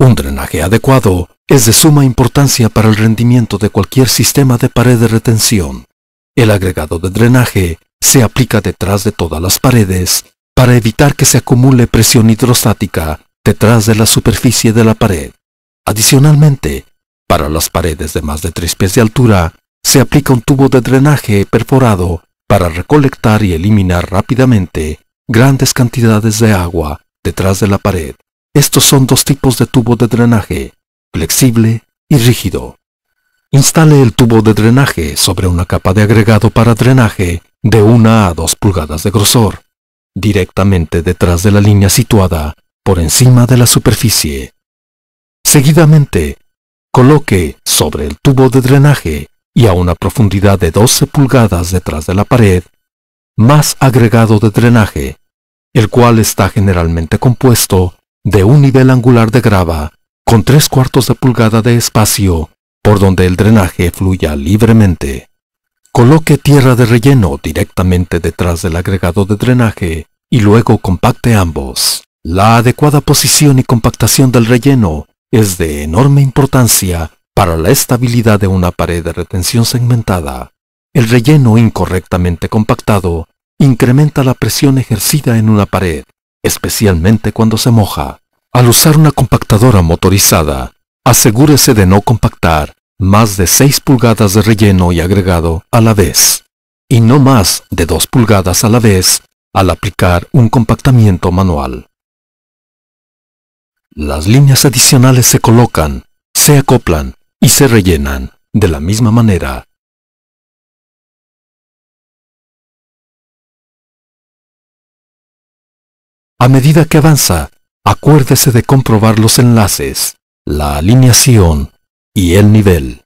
Un drenaje adecuado es de suma importancia para el rendimiento de cualquier sistema de pared de retención. El agregado de drenaje se aplica detrás de todas las paredes para evitar que se acumule presión hidrostática detrás de la superficie de la pared. Adicionalmente, para las paredes de más de 3 pies de altura, se aplica un tubo de drenaje perforado para recolectar y eliminar rápidamente grandes cantidades de agua detrás de la pared. Estos son dos tipos de tubo de drenaje, flexible y rígido. Instale el tubo de drenaje sobre una capa de agregado para drenaje de 1 a 2 pulgadas de grosor, directamente detrás de la línea situada por encima de la superficie. Seguidamente, coloque sobre el tubo de drenaje y a una profundidad de 12 pulgadas detrás de la pared, más agregado de drenaje, el cual está generalmente compuesto de un nivel angular de grava con tres cuartos de pulgada de espacio por donde el drenaje fluya libremente. Coloque tierra de relleno directamente detrás del agregado de drenaje y luego compacte ambos. La adecuada posición y compactación del relleno es de enorme importancia para la estabilidad de una pared de retención segmentada. El relleno incorrectamente compactado incrementa la presión ejercida en una pared especialmente cuando se moja. Al usar una compactadora motorizada, asegúrese de no compactar más de 6 pulgadas de relleno y agregado a la vez, y no más de 2 pulgadas a la vez al aplicar un compactamiento manual. Las líneas adicionales se colocan, se acoplan y se rellenan de la misma manera A medida que avanza, acuérdese de comprobar los enlaces, la alineación y el nivel.